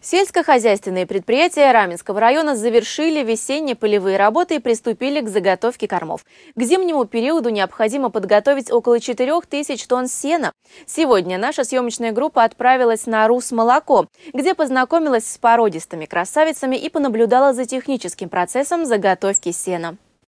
Сельскохозяйственные предприятия Раменского района завершили весенние полевые работы и приступили к заготовке кормов. К зимнему периоду необходимо подготовить около 4 тысяч тонн сена. Сегодня наша съемочная группа отправилась на Рус-молоко, где познакомилась с породистыми красавицами и понаблюдала за техническим процессом заготовки сена.